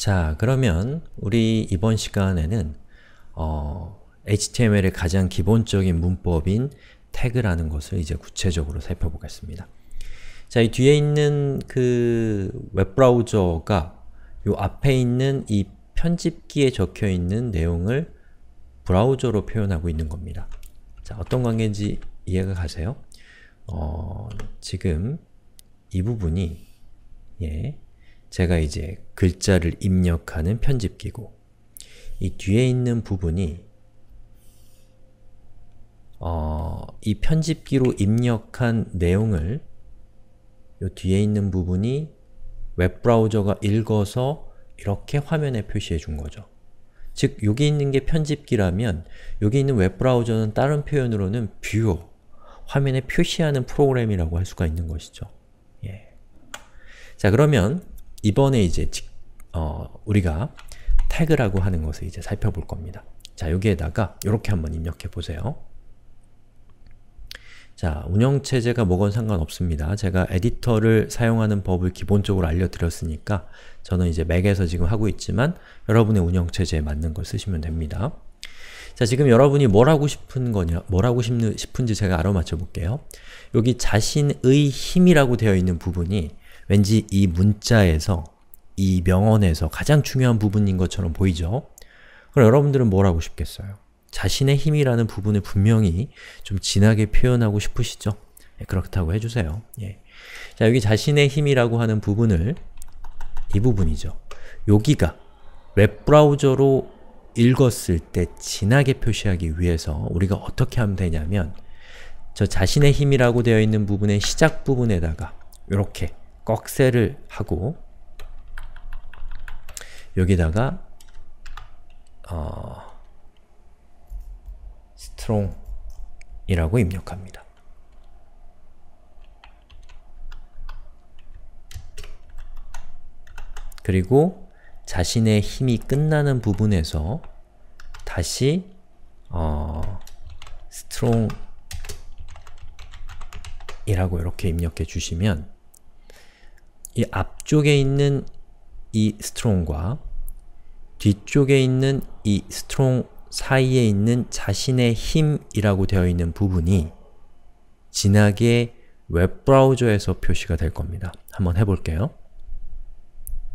자, 그러면 우리 이번 시간에는 어, HTML의 가장 기본적인 문법인 태그라는 것을 이제 구체적으로 살펴보겠습니다. 자, 이 뒤에 있는 그 웹브라우저가 이 앞에 있는 이 편집기에 적혀있는 내용을 브라우저로 표현하고 있는 겁니다. 자, 어떤 관계인지 이해가 가세요? 어, 지금 이 부분이 예, 제가 이제 글자를 입력하는 편집기고 이 뒤에 있는 부분이 어, 이 편집기로 입력한 내용을 이 뒤에 있는 부분이 웹브라우저가 읽어서 이렇게 화면에 표시해 준 거죠. 즉, 여기 있는 게 편집기라면 여기 있는 웹브라우저는 다른 표현으로는 뷰어, 화면에 표시하는 프로그램이라고 할 수가 있는 것이죠. 예. 자, 그러면 이번에 이제 직, 어, 우리가 태그라고 하는 것을 이제 살펴볼 겁니다. 자, 여기에다가 이렇게 한번 입력해 보세요. 자, 운영체제가 뭐건 상관없습니다. 제가 에디터를 사용하는 법을 기본적으로 알려드렸으니까 저는 이제 맥에서 지금 하고 있지만 여러분의 운영체제에 맞는 걸 쓰시면 됩니다. 자, 지금 여러분이 뭘 하고 싶은 거냐, 뭘 하고 싶 싶은지 제가 알아맞혀 볼게요. 여기 자신의 힘이라고 되어 있는 부분이 왠지 이 문자에서 이 명언에서 가장 중요한 부분인 것처럼 보이죠? 그럼 여러분들은 뭘 하고 싶겠어요? 자신의 힘이라는 부분을 분명히 좀 진하게 표현하고 싶으시죠? 예, 그렇다고 해주세요. 예. 자, 여기 자신의 힘이라고 하는 부분을 이 부분이죠. 여기가 웹브라우저로 읽었을 때 진하게 표시하기 위해서 우리가 어떻게 하면 되냐면 저 자신의 힘이라고 되어 있는 부분의 시작 부분에다가 이렇게 꺽쇠를 하고 여기다가 어, strong이라고 입력합니다. 그리고 자신의 힘이 끝나는 부분에서 다시 어, strong이라고 이렇게 입력해 주시면 이 앞쪽에 있는 이 strong과 뒤쪽에 있는 이 strong 사이에 있는 자신의 힘이라고 되어 있는 부분이 진하게 웹브라우저에서 표시가 될 겁니다. 한번 해볼게요.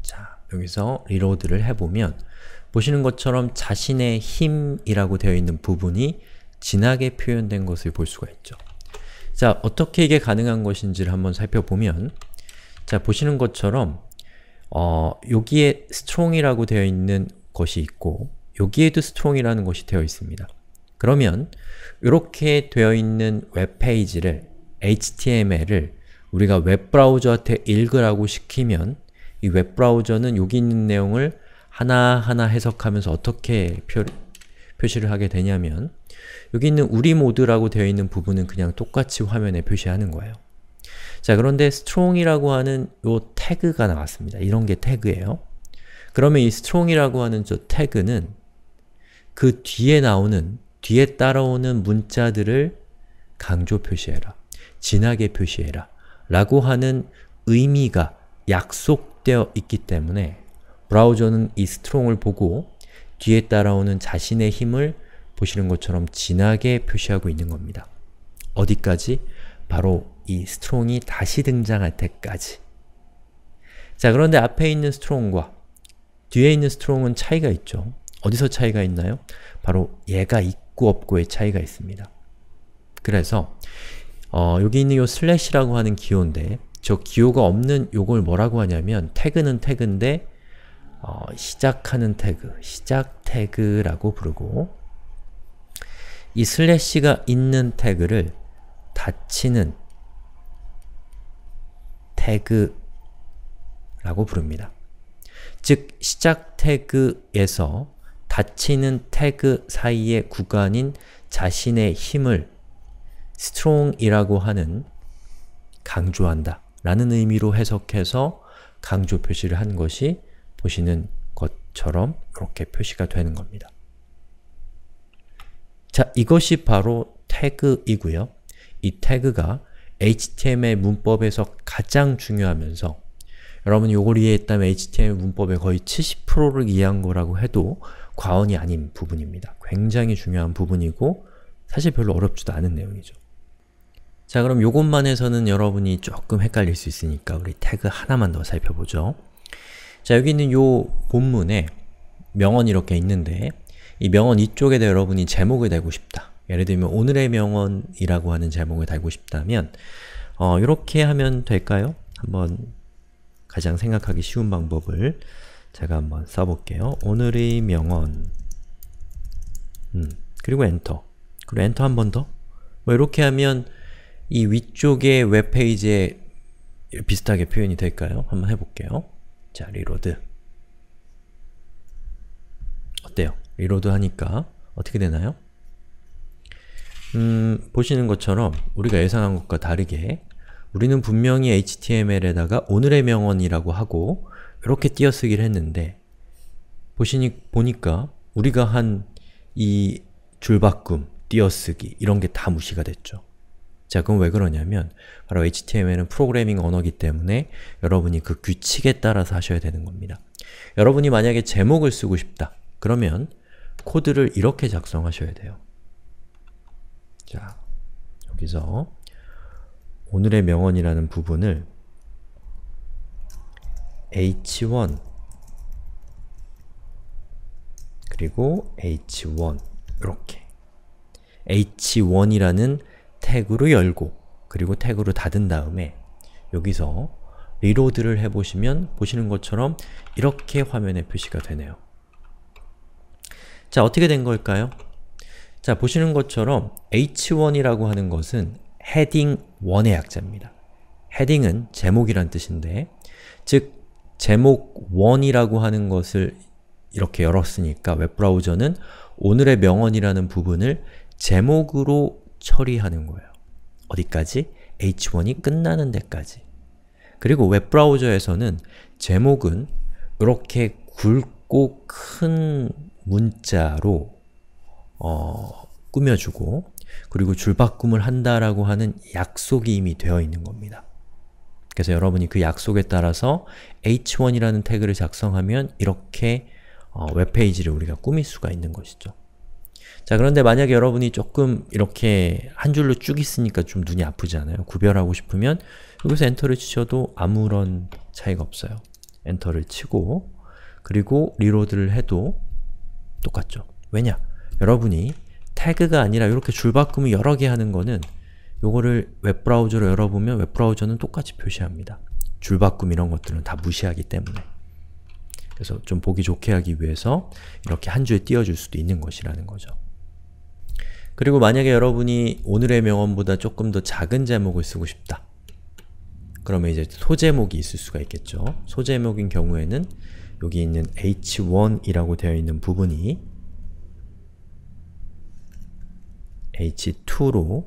자, 여기서 리로드를 해보면 보시는 것처럼 자신의 힘이라고 되어 있는 부분이 진하게 표현된 것을 볼 수가 있죠. 자, 어떻게 이게 가능한 것인지를 한번 살펴보면 자, 보시는 것처럼 어, 여기에 strong이라고 되어 있는 것이 있고 여기에도 strong이라는 것이 되어 있습니다. 그러면 이렇게 되어 있는 웹페이지를 HTML을 우리가 웹브라우저한테 읽으라고 시키면 이 웹브라우저는 여기 있는 내용을 하나하나 해석하면서 어떻게 표, 표시를 하게 되냐면 여기 있는 우리 모드라고 되어 있는 부분은 그냥 똑같이 화면에 표시하는 거예요. 자, 그런데 strong이라고 하는 요 태그가 나왔습니다. 이런 게 태그예요. 그러면 이 strong이라고 하는 저 태그는 그 뒤에 나오는, 뒤에 따라오는 문자들을 강조 표시해라, 진하게 표시해라 라고 하는 의미가 약속되어 있기 때문에 브라우저는 이 strong을 보고 뒤에 따라오는 자신의 힘을 보시는 것처럼 진하게 표시하고 있는 겁니다. 어디까지? 바로 이 스트롱이 다시 등장할 때까지 자 그런데 앞에 있는 스트롱과 뒤에 있는 스트롱은 차이가 있죠. 어디서 차이가 있나요? 바로 얘가 있고 없고의 차이가 있습니다. 그래서 어, 여기 있는 요 슬래시라고 하는 기호인데 저 기호가 없는 요걸 뭐라고 하냐면 태그는 태그인데 어, 시작하는 태그, 시작 태그라고 부르고 이 슬래시가 있는 태그를 닫히는 태그라고 부릅니다. 즉, 시작 태그에서 닫히는 태그 사이의 구간인 자신의 힘을 strong이라고 하는 강조한다 라는 의미로 해석해서 강조 표시를 한 것이 보시는 것처럼 이렇게 표시가 되는 겁니다. 자, 이것이 바로 태그이고요. 이 태그가 HTML 문법에서 가장 중요하면서 여러분이 요걸 이해했다면 HTML 문법의 거의 70%를 이해한 거라고 해도 과언이 아닌 부분입니다. 굉장히 중요한 부분이고 사실 별로 어렵지도 않은 내용이죠. 자 그럼 요것만 해서는 여러분이 조금 헷갈릴 수 있으니까 우리 태그 하나만 더 살펴보죠. 자 여기 있는 요 본문에 명언 이렇게 있는데 이 명언 이쪽에다 여러분이 제목을 대고 싶다. 예를 들면 오늘의 명언이라고 하는 제목을 달고 싶다면 어, 이렇게 하면 될까요? 한번 가장 생각하기 쉬운 방법을 제가 한번 써볼게요. 오늘의 명언 음, 그리고 엔터 그리고 엔터 한 번더뭐 이렇게 하면 이 위쪽에 웹페이지에 비슷하게 표현이 될까요? 한번 해볼게요. 자, 리로드 어때요? 리로드 하니까 어떻게 되나요? 음, 보시는 것처럼 우리가 예상한 것과 다르게 우리는 분명히 HTML에다가 오늘의 명언이라고 하고 이렇게 띄어쓰기를 했는데 보시니, 보니까 우리가 한 이 줄바꿈, 띄어쓰기 이런 게 다 무시가 됐죠. 자, 그럼 왜 그러냐면 바로 HTML은 프로그래밍 언어기 이 때문에 여러분이 그 규칙에 따라서 하셔야 되는 겁니다. 여러분이 만약에 제목을 쓰고 싶다. 그러면 코드를 이렇게 작성하셔야 돼요. 자, 여기서 오늘의 명언이라는 부분을 h1 그리고 h1 이렇게 h1이라는 태그로 열고 그리고 태그로 닫은 다음에 여기서 리로드를 해보시면 보시는 것처럼 이렇게 화면에 표시가 되네요. 자, 어떻게 된 걸까요? 자, 보시는 것처럼 h1이라고 하는 것은 h e a d i n g 1의 약자입니다. h e a d i n g 은 제목이란 뜻인데 즉, 제목 1이라고 하는 것을 이렇게 열었으니까 웹브라우저는 오늘의 명언이라는 부분을 제목으로 처리하는 거예요. 어디까지? h1이 끝나는 데까지. 그리고 웹브라우저에서는 제목은 이렇게 굵고 큰 문자로 어, 꾸며주고 그리고 줄바꿈을 한다라고 하는 약속이 이미 되어 있는 겁니다. 그래서 여러분이 그 약속에 따라서 h1이라는 태그를 작성하면 이렇게 어, 웹페이지를 우리가 꾸밀 수가 있는 것이죠. 자 그런데 만약에 여러분이 조금 이렇게 한 줄로 쭉 있으니까 좀 눈이 아프지 않아요? 구별하고 싶으면 여기서 엔터를 치셔도 아무런 차이가 없어요. 엔터를 치고 그리고 리로드를 해도 똑같죠. 왜냐? 여러분이 태그가 아니라 이렇게 줄바꿈을 여러 개 하는 거는 요거를 웹브라우저로 열어보면 웹브라우저는 똑같이 표시합니다. 줄바꿈 이런 것들은 다 무시하기 때문에 그래서 좀 보기 좋게 하기 위해서 이렇게 한 줄에 띄워줄 수도 있는 것이라는 거죠. 그리고 만약에 여러분이 오늘의 명언보다 조금 더 작은 제목을 쓰고 싶다. 그러면 이제 소제목이 있을 수가 있겠죠. 소제목인 경우에는 여기 있는 h1이라고 되어 있는 부분이 h2로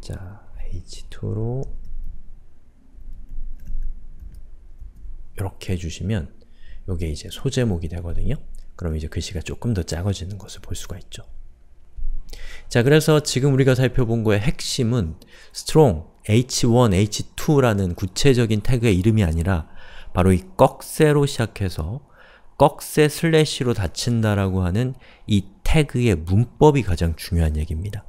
자 h2로 이렇게 해주시면 이게 이제 소제목이 되거든요. 그럼 이제 글씨가 조금 더 작아지는 것을 볼 수가 있죠. 자, 그래서 지금 우리가 살펴본 거의 핵심은 strong, h1, h2라는 구체적인 태그의 이름이 아니라 바로 이 꺽쇠로 시작해서 꺽쇠 슬래시로 닫힌다라고 하는 이 태그의 문법이 가장 중요한 얘기입니다.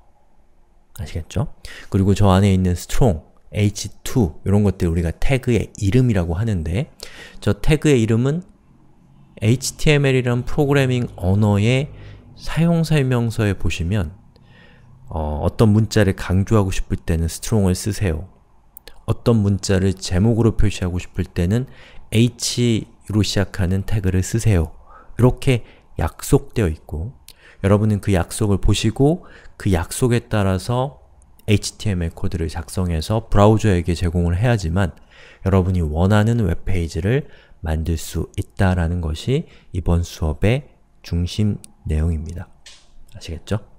아시겠죠? 그리고 저 안에 있는 strong, h2 이런 것들 우리가 태그의 이름이라고 하는데 저 태그의 이름은 HTML이란 프로그래밍 언어의 사용설명서에 보시면 어, 떤 문자를 강조하고 싶을 때는 strong을 쓰세요. 어떤 문자를 제목으로 표시하고 싶을 때는 h로 시작하는 태그를 쓰세요. 이렇게 약속되어 있고 여러분은 그 약속을 보시고 그 약속에 따라서 HTML 코드를 작성해서 브라우저에게 제공을 해야지만 여러분이 원하는 웹페이지를 만들 수 있다라는 것이 이번 수업의 중심 내용입니다. 아시겠죠?